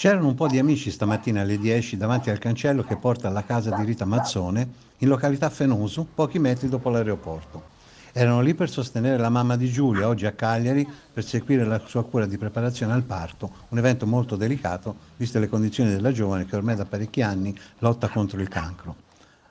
C'erano un po' di amici stamattina alle 10 davanti al cancello che porta alla casa di Rita Mazzone in località Fenosu, pochi metri dopo l'aeroporto. Erano lì per sostenere la mamma di Giulia, oggi a Cagliari, per seguire la sua cura di preparazione al parto, un evento molto delicato, viste le condizioni della giovane che ormai da parecchi anni lotta contro il cancro.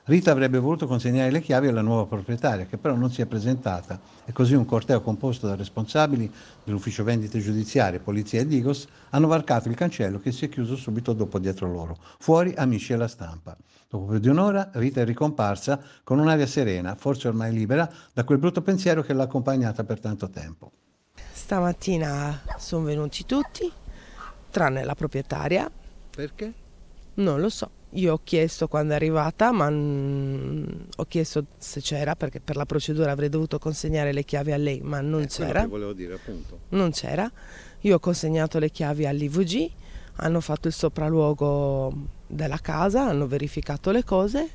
Rita avrebbe voluto consegnare le chiavi alla nuova proprietaria, che però non si è presentata e così un corteo composto da responsabili dell'ufficio vendite giudiziarie, polizia e Digos hanno varcato il cancello che si è chiuso subito dopo dietro loro. Fuori amici e la stampa. Dopo più di un'ora Rita è ricomparsa con un'aria serena, forse ormai libera, da quel brutto pensiero che l'ha accompagnata per tanto tempo. Stamattina sono venuti tutti, tranne la proprietaria. Perché? Non lo so. Io ho chiesto quando è arrivata, ma ho chiesto se c'era, perché per la procedura avrei dovuto consegnare le chiavi a lei, ma non eh, c'era. volevo dire, appunto. Non c'era. Io ho consegnato le chiavi all'IVG, hanno fatto il sopralluogo della casa, hanno verificato le cose,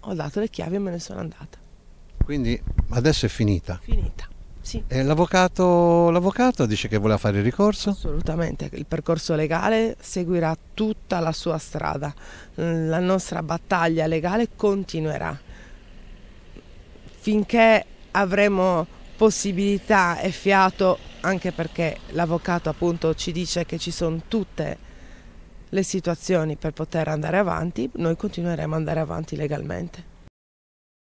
ho dato le chiavi e me ne sono andata. Quindi adesso è finita? Finita. Sì. E eh, l'avvocato, l'avvocato, dice che voleva fare il ricorso? Assolutamente, il percorso legale seguirà tutta la sua strada, la nostra battaglia legale continuerà finché avremo possibilità e fiato, anche perché l'avvocato appunto ci dice che ci sono tutte le situazioni per poter andare avanti, noi continueremo ad andare avanti legalmente.